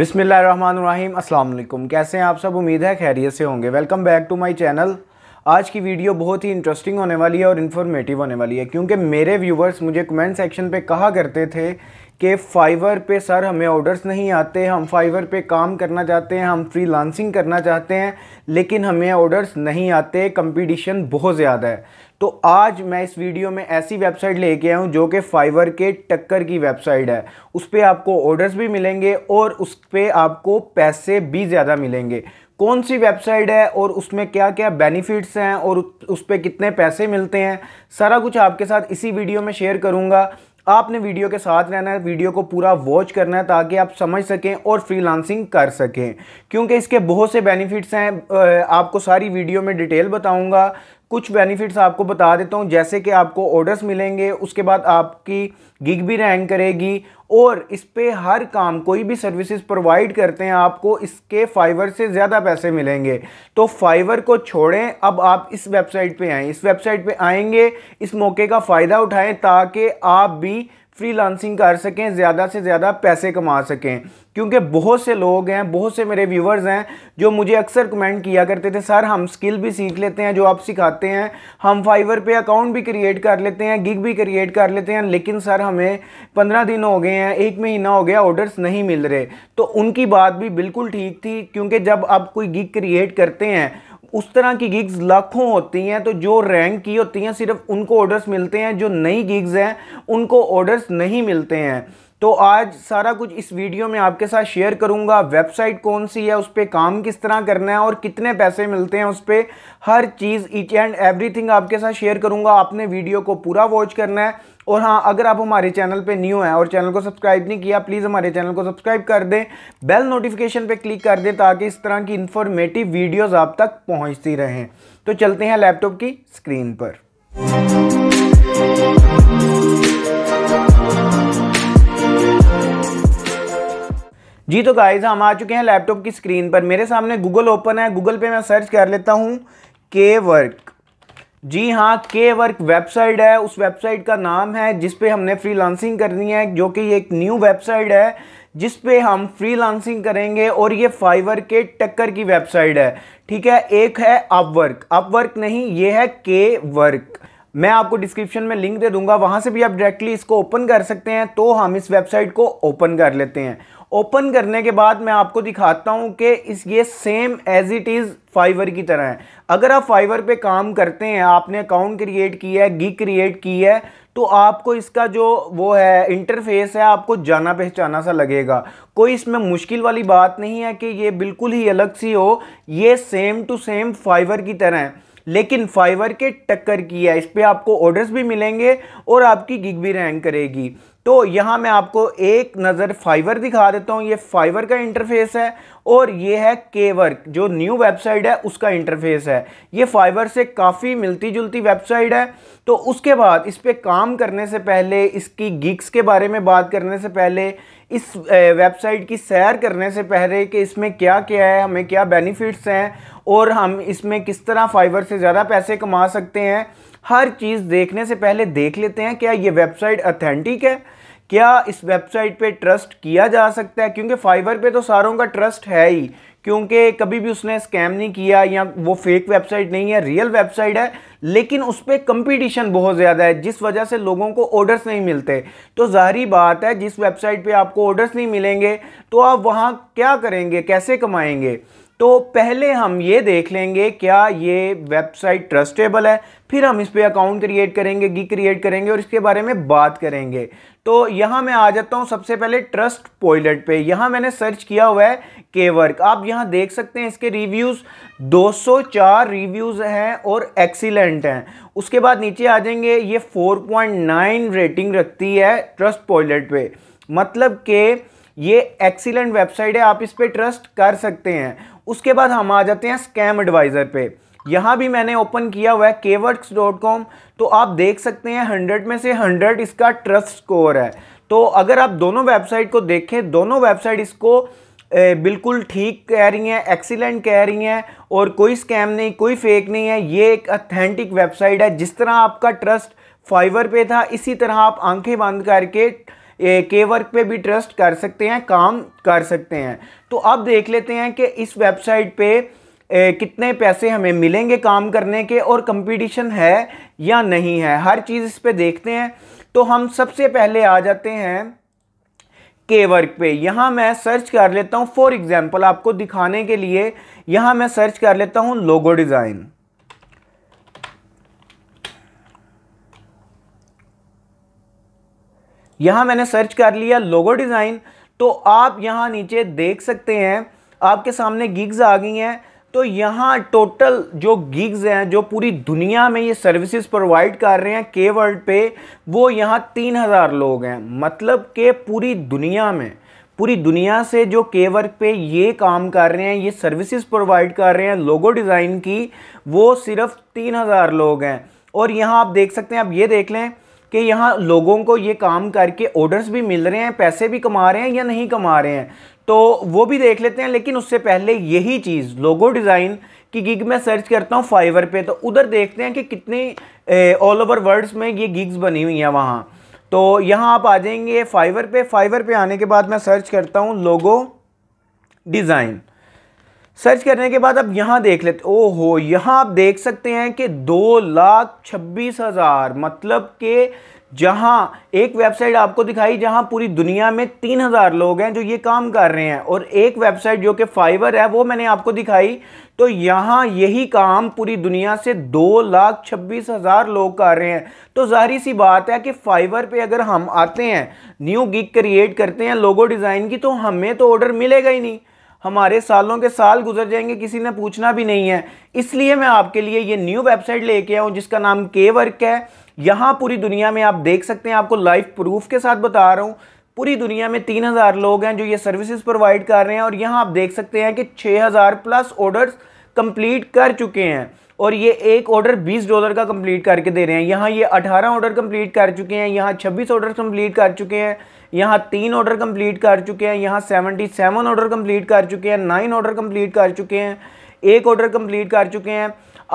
बिसमीम् अल्लाम कैसे हैं आप सब उम्मीद है खैरियत से होंगे welcome back to my channel आज की वीडियो बहुत ही इंटरेस्टिंग होने वाली है और इन्फॉर्मेटिव होने वाली है क्योंकि मेरे व्यूवर्स मुझे कमेंट सेक्शन पे कहा करते थे कि फाइवर पे सर हमें ऑर्डर्स नहीं आते हम फाइवर पे काम करना चाहते हैं हम लांसिंग करना चाहते हैं लेकिन हमें ऑर्डर्स नहीं आते कंपटीशन बहुत ज़्यादा है तो आज मैं इस वीडियो में ऐसी वेबसाइट लेके आया हूँ जो कि फाइवर के टक्कर की वेबसाइट है उस पर आपको ऑर्डर्स भी मिलेंगे और उस पर आपको पैसे भी ज़्यादा मिलेंगे कौन सी वेबसाइट है और उसमें क्या क्या बेनिफिट्स हैं और उस पर कितने पैसे मिलते हैं सारा कुछ आपके साथ इसी वीडियो में शेयर करूँगा आपने वीडियो के साथ रहना है वीडियो को पूरा वॉच करना है ताकि आप समझ सकें और फ्रीलांसिंग कर सकें क्योंकि इसके बहुत से बेनिफिट्स हैं आपको सारी वीडियो में डिटेल बताऊंगा कुछ बेनिफिट्स आपको बता देता हूँ जैसे कि आपको ऑर्डर्स मिलेंगे उसके बाद आपकी गिग भी रैंक करेगी और इस पर हर काम कोई भी सर्विसेज प्रोवाइड करते हैं आपको इसके फाइवर से ज़्यादा पैसे मिलेंगे तो फाइवर को छोड़ें अब आप इस वेबसाइट पे आएँ इस वेबसाइट पे आएंगे इस मौके का फ़ायदा उठाएं ताकि आप भी फ्रीलांसिंग कर सकें ज़्यादा से ज़्यादा पैसे कमा सकें क्योंकि बहुत से लोग हैं बहुत से मेरे व्यूवर्स हैं जो मुझे अक्सर कमेंट किया करते थे सर हम स्किल भी सीख लेते हैं जो आप सिखाते हैं हम फाइवर पे अकाउंट भी क्रिएट कर लेते हैं गिग भी क्रिएट कर लेते हैं लेकिन सर हमें पंद्रह दिन हो गए हैं एक महीना हो गया ऑर्डर्स नहीं मिल रहे तो उनकी बात भी बिल्कुल ठीक थी क्योंकि जब आप कोई गिग क्रिएट करते हैं उस तरह की गिग्स लाखों होती हैं तो जो रैंक की होती हैं सिर्फ उनको ऑर्डर्स मिलते हैं जो नई गिग्स हैं उनको ऑर्डर्स नहीं मिलते हैं तो आज सारा कुछ इस वीडियो में आपके साथ शेयर करूंगा वेबसाइट कौन सी है उस पर काम किस तरह करना है और कितने पैसे मिलते हैं उस पर हर चीज़ ईच एंड एवरीथिंग आपके साथ शेयर करूंगा आपने वीडियो को पूरा वॉच करना है और हाँ अगर आप हमारे चैनल पे न्यू हैं और चैनल को सब्सक्राइब नहीं किया प्लीज़ हमारे चैनल को सब्सक्राइब कर दें बेल नोटिफिकेशन पे क्लिक कर दें ताकि इस तरह की इन्फॉर्मेटिव वीडियोस आप तक पहुंचती रहें तो चलते हैं लैपटॉप की स्क्रीन पर जी तो गाइज हम आ चुके हैं लैपटॉप की स्क्रीन पर मेरे सामने गूगल ओपन है गूगल पे मैं सर्च कर लेता हूँ के वर्क जी हाँ के वर्क वेबसाइट है उस वेबसाइट का नाम है जिस पे हमने फ्रीलांसिंग करनी है जो कि एक न्यू वेबसाइट है जिस पे हम फ्रीलांसिंग करेंगे और ये फाइवर के टक्कर की वेबसाइट है ठीक है एक है अपवर्क अपवर्क नहीं ये है के वर्क मैं आपको डिस्क्रिप्शन में लिंक दे दूंगा वहां से भी आप डायरेक्टली इसको ओपन कर सकते हैं तो हम इस वेबसाइट को ओपन कर लेते हैं ओपन करने के बाद मैं आपको दिखाता हूं कि इस ये same as it is Fiverr की तरह है अगर आप फाइवर पे काम करते हैं आपने अकाउंट क्रिएट किया है गी क्रिएट की है तो आपको इसका जो वो है इंटरफेस है आपको जाना पहचाना सा लगेगा कोई इसमें मुश्किल वाली बात नहीं है कि ये बिल्कुल ही अलग सी हो ये सेम टू सेम फाइवर की तरह है लेकिन फाइवर के टक्कर की है इस पर आपको ऑर्डर्स भी मिलेंगे और आपकी गिग भी रैंक करेगी तो यहाँ मैं आपको एक नज़र फाइवर दिखा देता हूँ ये फाइवर का इंटरफेस है और ये है केवर्क जो न्यू वेबसाइट है उसका इंटरफेस है ये फाइवर से काफ़ी मिलती जुलती वेबसाइट है तो उसके बाद इस पर काम करने से पहले इसकी गिग्स के बारे में बात करने से पहले इस वेबसाइट की सैर करने से पहले कि इसमें क्या क्या है हमें क्या बेनिफिट्स हैं और हम इसमें किस तरह फाइबर से ज़्यादा पैसे कमा सकते हैं हर चीज़ देखने से पहले देख लेते हैं क्या ये वेबसाइट अथेंटिक है क्या इस वेबसाइट पे ट्रस्ट किया जा सकता है क्योंकि फाइबर पे तो सारों का ट्रस्ट है ही क्योंकि कभी भी उसने स्कैम नहीं किया या वो फेक वेबसाइट नहीं है रियल वेबसाइट है लेकिन उस पर कंपिटिशन बहुत ज़्यादा है जिस वजह से लोगों को ऑर्डर्स नहीं मिलते तो ज़ाहरी बात है जिस वेबसाइट पे आपको ऑर्डर्स नहीं मिलेंगे तो आप वहाँ क्या करेंगे कैसे कमाएंगे तो पहले हम ये देख लेंगे क्या ये वेबसाइट ट्रस्टेबल है फिर हम इस पर अकाउंट क्रिएट करेंगे गी क्रिएट करेंगे और इसके बारे में बात करेंगे तो यहाँ मैं आ जाता हूँ सबसे पहले ट्रस्ट पॉइलेट पे यहाँ मैंने सर्च किया हुआ है केवर्क आप यहाँ देख सकते हैं इसके रिव्यूज़ 204 रिव्यूज़ हैं और एक्सीलेंट हैं उसके बाद नीचे आ जाएंगे ये 4.9 रेटिंग रखती है ट्रस्ट पॉइलेट पे मतलब के ये एक्सीलेंट वेबसाइट है आप इस पर ट्रस्ट कर सकते हैं उसके बाद हम आ जाते हैं स्कैम एडवाइज़र पे यहाँ भी मैंने ओपन किया हुआ है केवर्ड्स डॉट कॉम तो आप देख सकते हैं हंड्रेड में से हंड्रेड इसका ट्रस्ट स्कोर है तो अगर आप दोनों वेबसाइट को देखें दोनों वेबसाइट इसको बिल्कुल ठीक कह रही हैं एक्सीलेंट कह रही हैं और कोई स्कैम नहीं कोई फेक नहीं है ये एक अथेंटिक वेबसाइट है जिस तरह आपका ट्रस्ट फाइवर पे था इसी तरह आप आंखें बंद करके के वर्क पे भी ट्रस्ट कर सकते हैं काम कर सकते हैं तो अब देख लेते हैं कि इस वेबसाइट पे ए, कितने पैसे हमें मिलेंगे काम करने के और कंपटीशन है या नहीं है हर चीज़ इस पर देखते हैं तो हम सबसे पहले आ जाते हैं के वर्क पे यहाँ मैं सर्च कर लेता हूँ फॉर एग्ज़ाम्पल आपको दिखाने के लिए यहाँ मैं सर्च कर लेता हूँ लोगो डिज़ाइन यहाँ मैंने सर्च कर लिया लोगो डिज़ाइन तो आप यहाँ नीचे देख सकते हैं आपके सामने गिग्स आ गई हैं तो यहाँ टोटल जो गिग्स हैं जो पूरी दुनिया में ये सर्विसेज प्रोवाइड कर रहे हैं के वर्ल्ड पे वो यहाँ तीन हज़ार लोग हैं मतलब के पूरी दुनिया में पूरी दुनिया से जो के वर्क पे ये काम कर रहे हैं ये सर्विसेज प्रोवाइड कर रहे हैं लोगो डिज़ाइन की वो सिर्फ तीन हज़ार लोग हैं और यहाँ आप देख सकते हैं आप ये देख लें कि यहाँ लोगों को ये काम करके ऑर्डर्स भी मिल रहे हैं पैसे भी कमा रहे हैं या नहीं कमा रहे हैं तो वो भी देख लेते हैं लेकिन उससे पहले यही चीज़ लोगो डिज़ाइन की गिग मैं सर्च करता हूँ फाइवर पे तो उधर देखते हैं कि कितने ऑल ओवर वर्ल्ड्स में ये गिग्स बनी हुई हैं वहाँ तो यहाँ आप आ जाएंगे फाइवर पे फाइवर पे आने के बाद मैं सर्च करता हूँ लोगो डिज़ाइन सर्च करने के बाद आप यहाँ देख लेते ओ हो यहाँ आप देख सकते हैं कि दो लाख छब्बीस हज़ार मतलब के जहाँ एक वेबसाइट आपको दिखाई जहाँ पूरी दुनिया में तीन हज़ार लोग हैं जो ये काम कर रहे हैं और एक वेबसाइट जो कि फाइबर है वो मैंने आपको दिखाई तो यहाँ यही काम पूरी दुनिया से दो लाख छब्बीस हज़ार लोग कर रहे हैं तो जाहिर सी बात है कि फाइबर पे अगर हम आते हैं न्यू गिग क्रिएट करते हैं लोगो डिज़ाइन की तो हमें तो ऑर्डर मिलेगा ही नहीं हमारे सालों के साल गुजर जाएंगे किसी ने पूछना भी नहीं है इसलिए मैं आपके लिए ये न्यू वेबसाइट लेके आऊँ जिसका नाम के वर्क है यहाँ पूरी दुनिया में आप देख सकते हैं आपको लाइव प्रूफ के साथ बता रहा हूँ पूरी दुनिया में तीन हज़ार लोग हैं जो ये सर्विसेज प्रोवाइड कर रहे हैं और यहाँ आप देख सकते हैं कि छः हज़ार प्लस ऑर्डर्स कंप्लीट कर चुके हैं और ये एक ऑर्डर 20 डॉलर का कंप्लीट करके दे रहे हैं यहाँ ये 18 ऑर्डर कंप्लीट कर चुके हैं यहाँ 26 ऑर्डर कंप्लीट कर चुके हैं यहाँ तीन ऑर्डर कंप्लीट कर चुके हैं यहाँ सेवन ऑर्डर कंप्लीट कर चुके हैं नाइन ऑर्डर कंप्लीट कर चुके हैं एक ऑर्डर कंप्लीट कर चुके हैं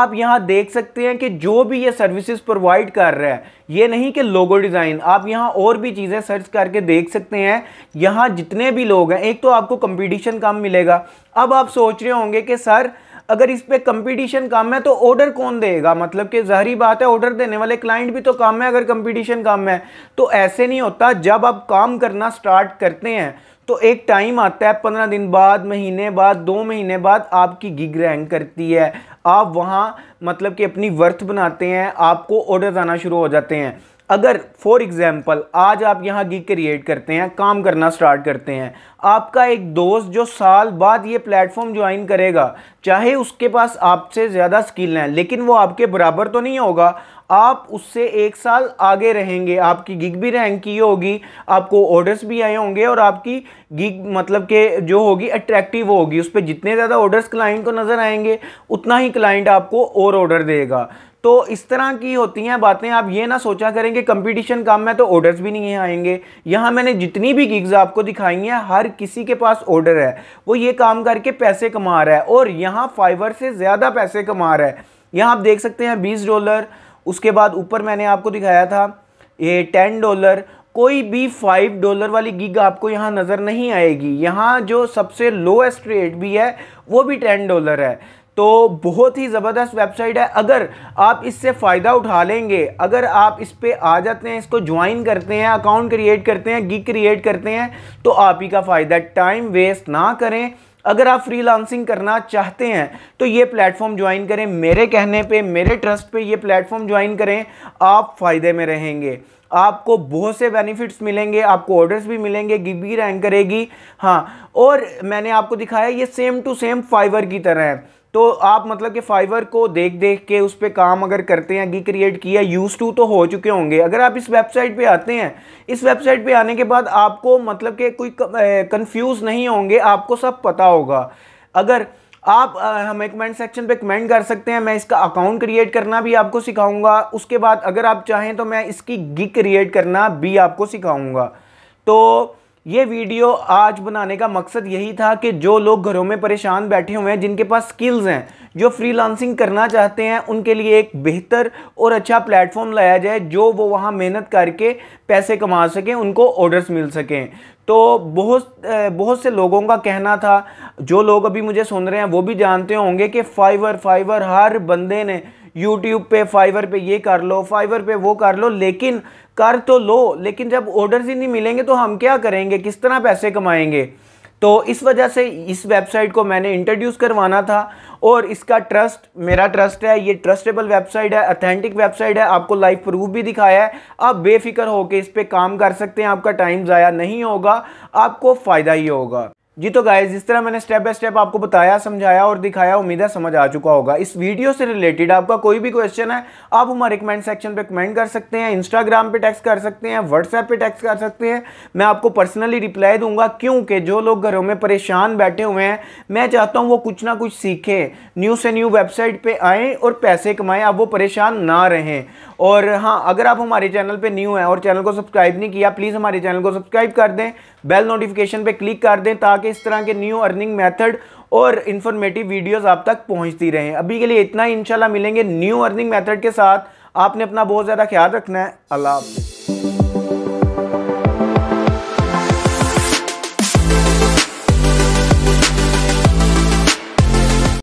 आप यहाँ देख सकते हैं कि जो भी ये सर्विसेज प्रोवाइड कर रहा है ये नहीं कि लोगो डिज़ाइन आप यहाँ और भी चीज़ें सर्च करके देख सकते हैं यहाँ जितने भी लोग हैं एक तो आपको कंपटीशन कम मिलेगा अब आप सोच रहे होंगे कि सर अगर इस पर कंपिटिशन कम है तो ऑर्डर कौन देगा मतलब कि जहरी बात है ऑर्डर देने वाले क्लाइंट भी तो कम है अगर कंपिटिशन कम है तो ऐसे नहीं होता जब आप काम करना स्टार्ट करते हैं तो एक टाइम आता है पंद्रह दिन बाद महीने बाद दो महीने बाद आपकी गिग रैंक करती है आप वहाँ मतलब कि अपनी वर्थ बनाते हैं आपको ऑर्डर आना शुरू हो जाते हैं अगर फॉर एग्ज़ाम्पल आज आप यहाँ गिग क्रिएट करते हैं काम करना स्टार्ट करते हैं आपका एक दोस्त जो साल बाद ये प्लेटफॉर्म ज्वाइन करेगा चाहे उसके पास आपसे ज़्यादा स्किल हैं लेकिन वो आपके बराबर तो नहीं होगा आप उससे एक साल आगे रहेंगे आपकी गिग भी रैंक की होगी आपको ऑर्डर्स भी आए होंगे और आपकी गिग मतलब के जो होगी अट्रैक्टिव होगी उस पर जितने ज़्यादा ऑर्डर्स क्लाइंट को नज़र आएंगे उतना ही क्लाइंट आपको और ऑर्डर देगा तो इस तरह की होती हैं बातें आप ये ना सोचा करें कि कंपटीशन काम में तो ऑर्डर्स भी नहीं आएंगे यहाँ मैंने जितनी भी गिग्स आपको दिखाई हैं हर किसी के पास ऑर्डर है वो ये काम करके पैसे कमा रहा है और यहाँ फाइवर से ज़्यादा पैसे कमा रहा है यहाँ आप देख सकते हैं बीस डॉलर उसके बाद ऊपर मैंने आपको दिखाया था ये टेन डॉलर कोई भी फाइव डॉलर वाली गिग आपको यहाँ नज़र नहीं आएगी यहाँ जो सबसे लोएस्ट रेट भी है वो भी टेन डॉलर है तो बहुत ही ज़बरदस्त वेबसाइट है अगर आप इससे फ़ायदा उठा लेंगे अगर आप इस पर आ जाते हैं इसको ज्वाइन करते हैं अकाउंट क्रिएट करते हैं गिग क्रिएट करते हैं तो आप ही का फ़ायदा टाइम वेस्ट ना करें अगर आप फ्रीलांसिंग करना चाहते हैं तो ये प्लेटफॉर्म ज्वाइन करें मेरे कहने पे मेरे ट्रस्ट पे ये प्लेटफॉर्म ज्वाइन करें आप फ़ायदे में रहेंगे आपको बहुत से बेनिफिट्स मिलेंगे आपको ऑर्डर्स भी मिलेंगे गिग भी रैंक करेगी हाँ और मैंने आपको दिखाया ये सेम टू सेम फाइवर की तरह है तो आप मतलब कि फाइवर को देख देख के उस पर काम अगर करते हैं गी क्रिएट किया यूज़ टू तो हो चुके होंगे अगर आप इस वेबसाइट पे आते हैं इस वेबसाइट पे आने के बाद आपको मतलब कि कोई कंफ्यूज नहीं होंगे आपको सब पता होगा अगर आप हमें कमेंट सेक्शन पे कमेंट कर सकते हैं मैं इसका अकाउंट क्रिएट करना भी आपको सिखाऊंगा उसके बाद अगर आप चाहें तो मैं इसकी गिक क्रिएट करना भी आपको सिखाऊंगा तो ये वीडियो आज बनाने का मकसद यही था कि जो लोग घरों में परेशान बैठे हुए हैं जिनके पास स्किल्स हैं जो फ्रीलांसिंग करना चाहते हैं उनके लिए एक बेहतर और अच्छा प्लेटफॉर्म लाया जाए जो वो वहाँ मेहनत करके पैसे कमा सकें उनको ऑर्डर्स मिल सकें तो बहुत बहुत से लोगों का कहना था जो लोग अभी मुझे सुन रहे हैं वो भी जानते होंगे कि फाइवर फाइवर हर बंदे ने यूट्यूब पे फाइवर पे ये कर लो फाइवर पे वो कर लो लेकिन कर तो लो लेकिन जब ऑर्डर्स ही नहीं मिलेंगे तो हम क्या करेंगे किस तरह पैसे कमाएंगे तो इस वजह से इस वेबसाइट को मैंने इंट्रोड्यूस करवाना था और इसका ट्रस्ट मेरा ट्रस्ट है ये ट्रस्टेबल वेबसाइट है अथेंटिक वेबसाइट है आपको लाइव प्रूफ भी दिखाया है आप बेफिक्र होकर इस पर काम कर सकते हैं आपका टाइम ज़ाया नहीं होगा आपको फ़ायदा ही होगा जी तो गाइज जिस तरह मैंने स्टेप बाय स्टेप आपको बताया समझाया और दिखाया उम्मीद है समझ आ चुका होगा इस वीडियो से रिलेटेड आपका कोई भी क्वेश्चन है आप हमारे कमेंट सेक्शन पे कमेंट कर सकते हैं इंस्टाग्राम पे टेक्स्ट कर सकते हैं व्हाट्सएप पे टेक्स्ट कर सकते हैं मैं आपको पर्सनली रिप्लाई दूंगा क्योंकि जो लोग घरों में परेशान बैठे हुए हैं मैं चाहता हूँ वो कुछ ना कुछ सीखें न्यू से न्यू वेबसाइट पर आएँ और पैसे कमाएँ आप वो परेशान ना रहें और हाँ अगर आप हमारे चैनल पर न्यू हैं और चैनल को सब्सक्राइब नहीं किया प्लीज़ हमारे चैनल को सब्सक्राइब कर दें बेल नोटिफिकेशन पर क्लिक कर दें ताकि ताकि इस तरह के न्यू अर्निंग मेथड और इन्फॉर्मेटिव वीडियोस आप तक पहुंचती रहें अभी के लिए इतना ही इंशाल्लाह मिलेंगे न्यू अर्निंग मेथड के साथ आपने अपना बहुत ज़्यादा ख्याल रखना है अल्लाह हाफिज़